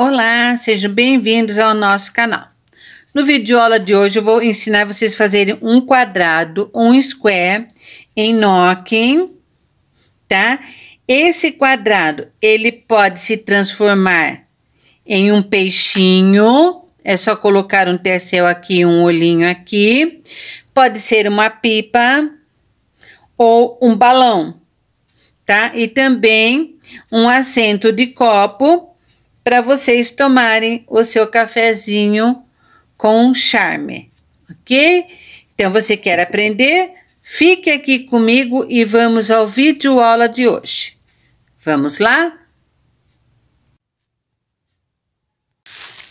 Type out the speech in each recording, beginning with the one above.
Olá, sejam bem-vindos ao nosso canal. No vídeo de aula de hoje eu vou ensinar vocês a fazerem um quadrado, um square em Nokia, tá? Esse quadrado, ele pode se transformar em um peixinho, é só colocar um tecel aqui, um olhinho aqui. Pode ser uma pipa ou um balão, tá? E também um assento de copo para vocês tomarem o seu cafezinho com charme, ok? Então, você quer aprender? Fique aqui comigo e vamos ao vídeo aula de hoje. Vamos lá?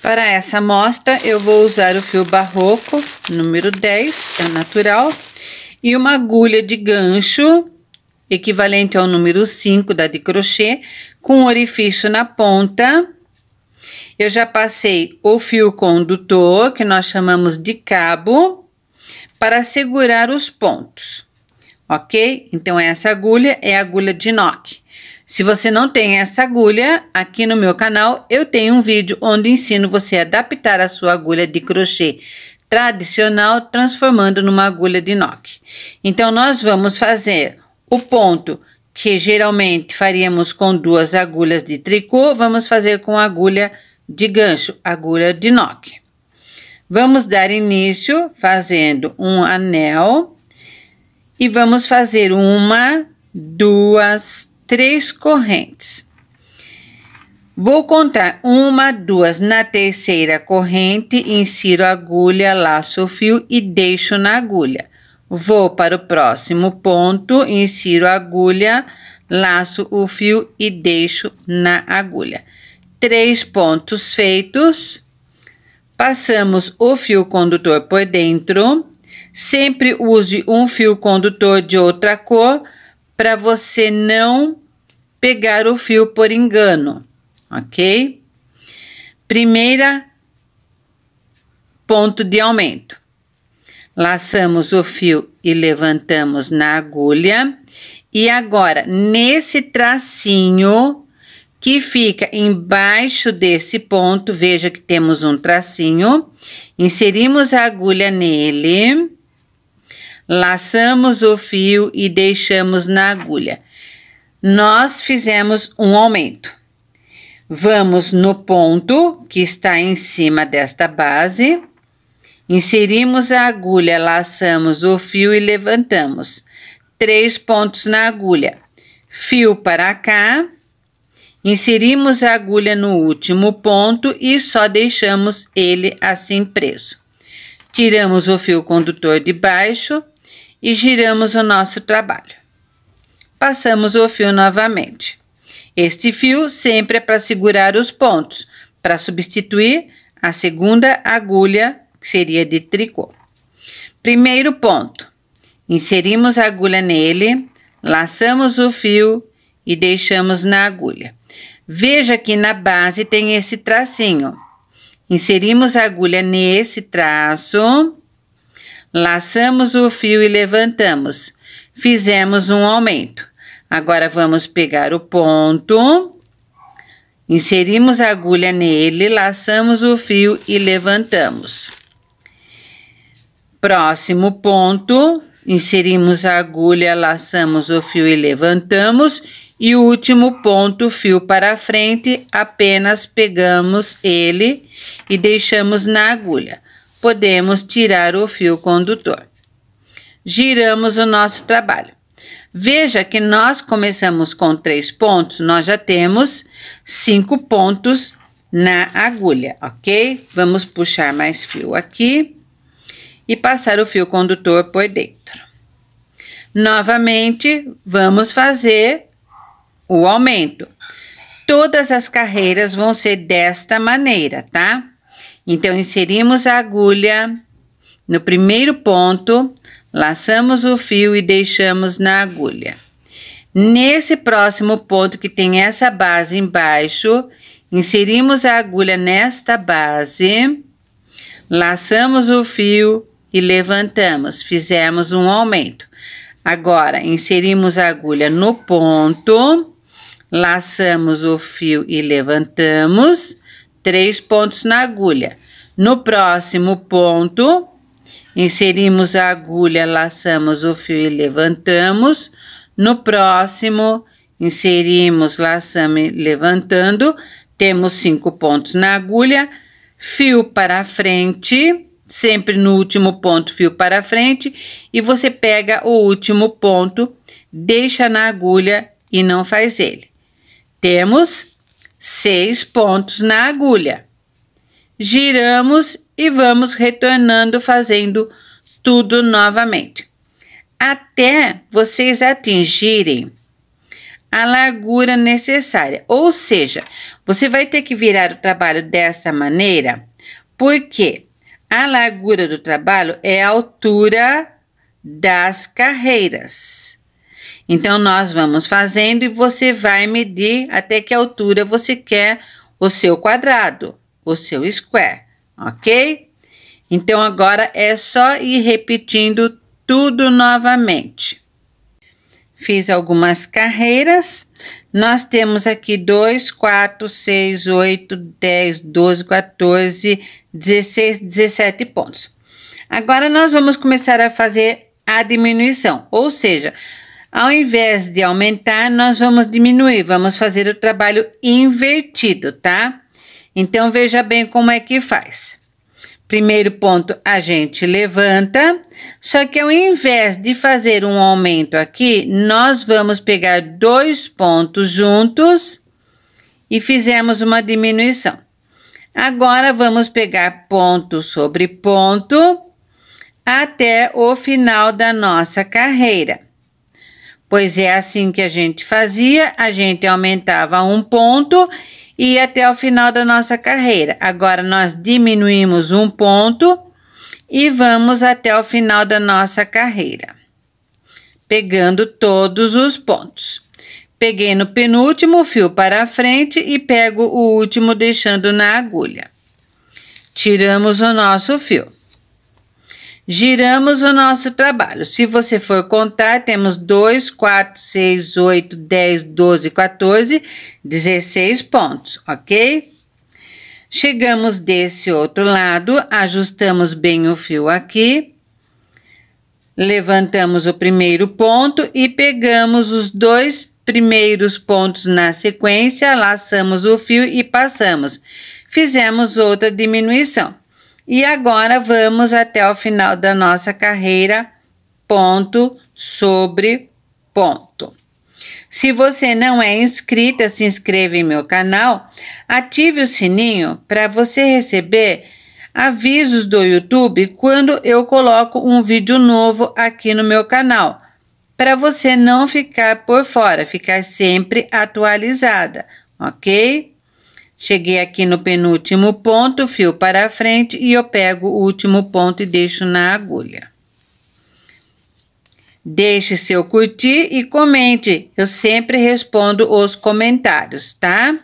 Para essa amostra, eu vou usar o fio barroco, número 10, é natural, e uma agulha de gancho, equivalente ao número 5 da de crochê, com orifício na ponta, eu já passei o fio condutor, que nós chamamos de cabo, para segurar os pontos, ok? Então, essa agulha é a agulha de noque. Se você não tem essa agulha, aqui no meu canal eu tenho um vídeo onde ensino você a adaptar a sua agulha de crochê tradicional, transformando numa agulha de noque. Então, nós vamos fazer o ponto que geralmente faríamos com duas agulhas de tricô, vamos fazer com agulha de gancho, agulha de noque. Vamos dar início fazendo um anel e vamos fazer uma, duas, três correntes. Vou contar uma, duas na terceira corrente, insiro agulha, laço o fio e deixo na agulha. Vou para o próximo ponto, insiro a agulha, laço o fio e deixo na agulha. Três pontos feitos, passamos o fio condutor por dentro. Sempre use um fio condutor de outra cor para você não pegar o fio por engano, ok? Primeira ponto de aumento laçamos o fio e levantamos na agulha. E agora, nesse tracinho que fica embaixo desse ponto, veja que temos um tracinho, inserimos a agulha nele, laçamos o fio e deixamos na agulha. Nós fizemos um aumento. Vamos no ponto que está em cima desta base Inserimos a agulha, laçamos o fio e levantamos. Três pontos na agulha. Fio para cá. Inserimos a agulha no último ponto e só deixamos ele assim preso. Tiramos o fio condutor de baixo e giramos o nosso trabalho. Passamos o fio novamente. Este fio sempre é para segurar os pontos, para substituir a segunda agulha que seria de tricô. Primeiro ponto: inserimos a agulha nele, laçamos o fio e deixamos na agulha. Veja que na base tem esse tracinho. Inserimos a agulha nesse traço, laçamos o fio e levantamos. Fizemos um aumento. Agora vamos pegar o ponto, inserimos a agulha nele, laçamos o fio e levantamos. Próximo ponto, inserimos a agulha, laçamos o fio e levantamos. E o último ponto, fio para frente, apenas pegamos ele e deixamos na agulha. Podemos tirar o fio condutor. Giramos o nosso trabalho. Veja que nós começamos com três pontos, nós já temos cinco pontos na agulha, ok? Vamos puxar mais fio aqui e passar o fio condutor por dentro. Novamente, vamos fazer o aumento. Todas as carreiras vão ser desta maneira, tá? Então, inserimos a agulha no primeiro ponto, laçamos o fio e deixamos na agulha. Nesse próximo ponto que tem essa base embaixo, inserimos a agulha nesta base, laçamos o fio e levantamos, fizemos um aumento. Agora, inserimos a agulha no ponto, laçamos o fio e levantamos, três pontos na agulha. No próximo ponto, inserimos a agulha, laçamos o fio e levantamos. No próximo, inserimos, laçamos levantando, temos cinco pontos na agulha, fio para frente, sempre no último ponto, fio para frente, e você pega o último ponto, deixa na agulha e não faz ele. Temos seis pontos na agulha. Giramos e vamos retornando fazendo tudo novamente. Até vocês atingirem a largura necessária. Ou seja, você vai ter que virar o trabalho dessa maneira, porque a largura do trabalho é a altura das carreiras. Então, nós vamos fazendo e você vai medir até que altura você quer o seu quadrado, o seu square, ok? Então, agora é só ir repetindo tudo novamente. Fiz algumas carreiras. Nós temos aqui 2, 4, 6, 8, 10, 12, 14, 16, 17 pontos. Agora, nós vamos começar a fazer a diminuição, ou seja, ao invés de aumentar, nós vamos diminuir, vamos fazer o trabalho invertido, tá? Então, veja bem como é que faz. Primeiro ponto, a gente levanta, só que ao invés de fazer um aumento aqui, nós vamos pegar dois pontos juntos e fizemos uma diminuição. Agora vamos pegar ponto sobre ponto até o final da nossa carreira. Pois é assim que a gente fazia, a gente aumentava um ponto e até o final da nossa carreira. Agora nós diminuímos um ponto e vamos até o final da nossa carreira, pegando todos os pontos. Peguei no penúltimo fio para frente e pego o último deixando na agulha. Tiramos o nosso fio. Giramos o nosso trabalho. Se você for contar, temos 2, 4, 6, 8, 10, 12, 14, 16 pontos, ok? Chegamos desse outro lado, ajustamos bem o fio aqui, levantamos o primeiro ponto e pegamos os dois primeiros pontos na sequência, laçamos o fio e passamos. Fizemos outra diminuição. E agora vamos até o final da nossa carreira, ponto sobre ponto. Se você não é inscrita, se inscreva em meu canal, ative o sininho para você receber avisos do YouTube quando eu coloco um vídeo novo aqui no meu canal, para você não ficar por fora, ficar sempre atualizada, ok? Cheguei aqui no penúltimo ponto, fio para frente e eu pego o último ponto e deixo na agulha. Deixe seu curtir e comente. Eu sempre respondo os comentários, tá?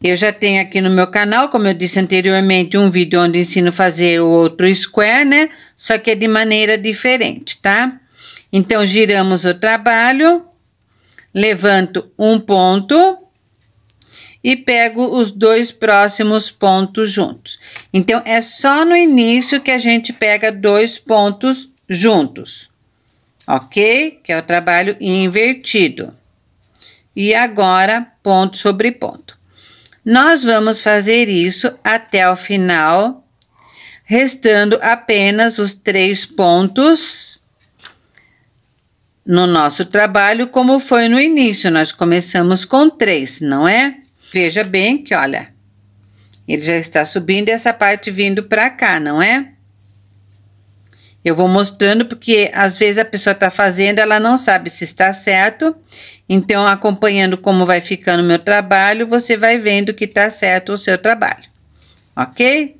Eu já tenho aqui no meu canal, como eu disse anteriormente, um vídeo onde ensino a fazer o outro square, né? Só que é de maneira diferente, tá? Então, giramos o trabalho, levanto um ponto e pego os dois próximos pontos juntos. Então, é só no início que a gente pega dois pontos juntos, ok? Que é o trabalho invertido. E agora, ponto sobre ponto. Nós vamos fazer isso até o final, restando apenas os três pontos no nosso trabalho, como foi no início. Nós começamos com três, não é? Veja bem que, olha, ele já está subindo essa parte vindo para cá, não é? Eu vou mostrando porque às vezes a pessoa está fazendo, ela não sabe se está certo. Então, acompanhando como vai ficando o meu trabalho, você vai vendo que está certo o seu trabalho, ok?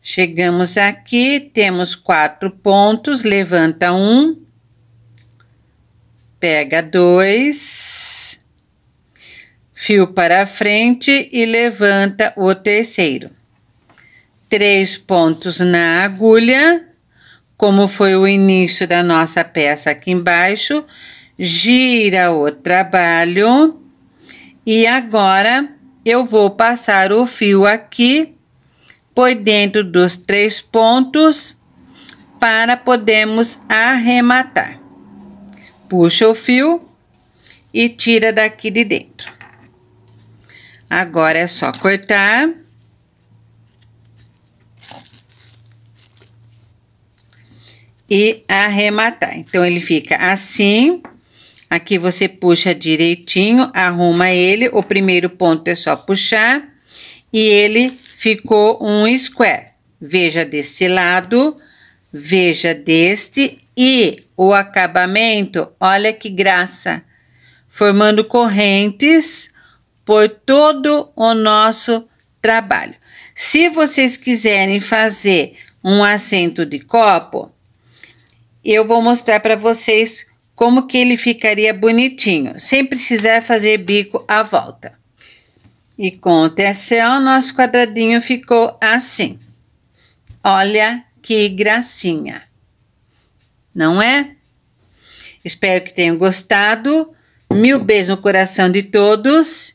Chegamos aqui, temos quatro pontos, levanta um, pega dois fio para frente e levanta o terceiro. Três pontos na agulha, como foi o início da nossa peça aqui embaixo, gira o trabalho e agora eu vou passar o fio aqui por dentro dos três pontos para podermos arrematar. Puxa o fio e tira daqui de dentro. Agora é só cortar. E arrematar. Então, ele fica assim. Aqui você puxa direitinho, arruma ele. O primeiro ponto é só puxar. E ele ficou um square. Veja desse lado, veja deste. E o acabamento, olha que graça. Formando correntes por todo o nosso trabalho. Se vocês quiserem fazer um assento de copo, eu vou mostrar para vocês como que ele ficaria bonitinho, sem precisar fazer bico à volta. E com o terceiro, nosso quadradinho ficou assim. Olha que gracinha, não é? Espero que tenham gostado. Mil beijos no coração de todos